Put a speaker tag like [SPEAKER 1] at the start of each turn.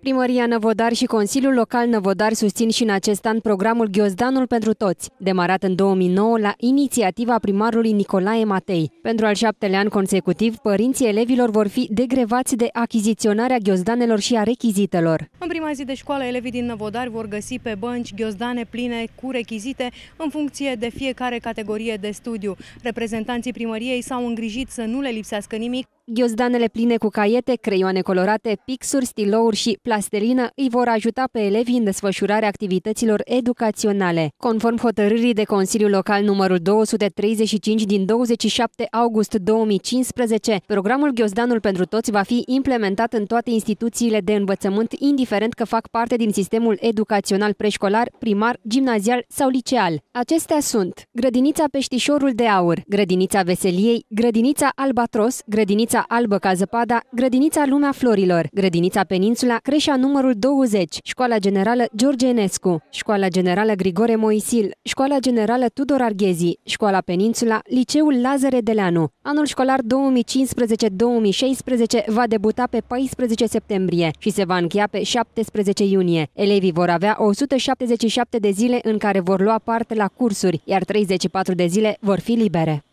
[SPEAKER 1] Primăria Năvodar și Consiliul Local Năvodar susțin și în acest an programul Ghiozdanul pentru Toți, demarat în 2009 la inițiativa primarului Nicolae Matei. Pentru al șaptele an consecutiv, părinții elevilor vor fi degrevați de achiziționarea ghiozdanelor și a rechizitelor.
[SPEAKER 2] În prima zi de școală, elevii din Năvodar vor găsi pe ghiozdane pline cu rechizite în funcție de fiecare categorie de studiu. Reprezentanții primăriei s-au îngrijit să nu le lipsească nimic,
[SPEAKER 1] Ghiozdanele pline cu caiete, creioane colorate, pixuri, stilouri și plastelină îi vor ajuta pe elevii în desfășurarea activităților educaționale. Conform hotărârii de Consiliul Local numărul 235 din 27 august 2015, programul Ghiozdanul pentru toți va fi implementat în toate instituțiile de învățământ, indiferent că fac parte din sistemul educațional preșcolar, primar, gimnazial sau liceal. Acestea sunt Grădinița Peștișorul de Aur, Grădinița Veseliei, Grădinița Albatros, Grădinița grădinița Albă ca zăpada, grădinița Lumea Florilor, grădinița Peninsula, creșa numărul 20, școala generală George Enescu, școala generală Grigore Moisil, școala generală Tudor Arghezi, școala Peninsula, liceul Lazare Deleanu. Anul școlar 2015-2016 va debuta pe 14 septembrie și se va încheia pe 17 iunie. Elevii vor avea 177 de zile în care vor lua parte la cursuri, iar 34 de zile vor fi libere.